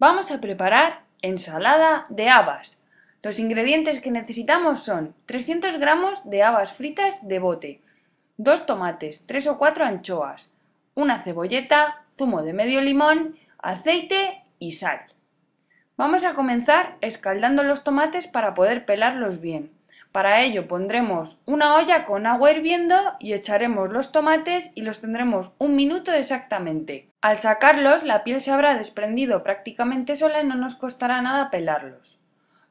Vamos a preparar ensalada de habas. Los ingredientes que necesitamos son 300 gramos de habas fritas de bote, 2 tomates, 3 o 4 anchoas, una cebolleta, zumo de medio limón, aceite y sal. Vamos a comenzar escaldando los tomates para poder pelarlos bien. Para ello pondremos una olla con agua hirviendo y echaremos los tomates y los tendremos un minuto exactamente. Al sacarlos la piel se habrá desprendido prácticamente sola y no nos costará nada pelarlos.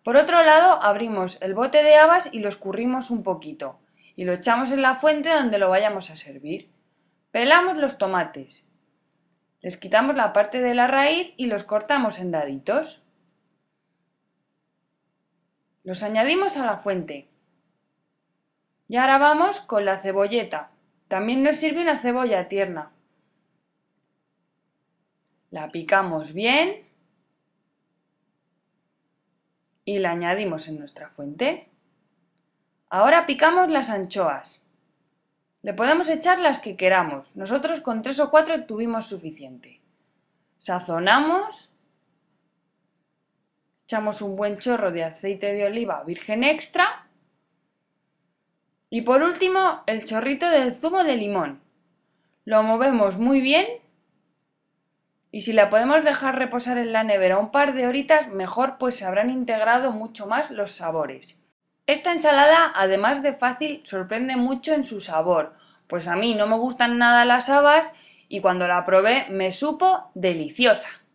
Por otro lado abrimos el bote de habas y los currimos un poquito y lo echamos en la fuente donde lo vayamos a servir. Pelamos los tomates. Les quitamos la parte de la raíz y los cortamos en daditos. Los añadimos a la fuente. Y ahora vamos con la cebolleta. También nos sirve una cebolla tierna. La picamos bien y la añadimos en nuestra fuente. Ahora picamos las anchoas. Le podemos echar las que queramos. Nosotros con tres o cuatro tuvimos suficiente. Sazonamos echamos un buen chorro de aceite de oliva virgen extra y por último el chorrito del zumo de limón. Lo movemos muy bien y si la podemos dejar reposar en la nevera un par de horitas mejor pues se habrán integrado mucho más los sabores. Esta ensalada además de fácil sorprende mucho en su sabor pues a mí no me gustan nada las habas y cuando la probé me supo deliciosa.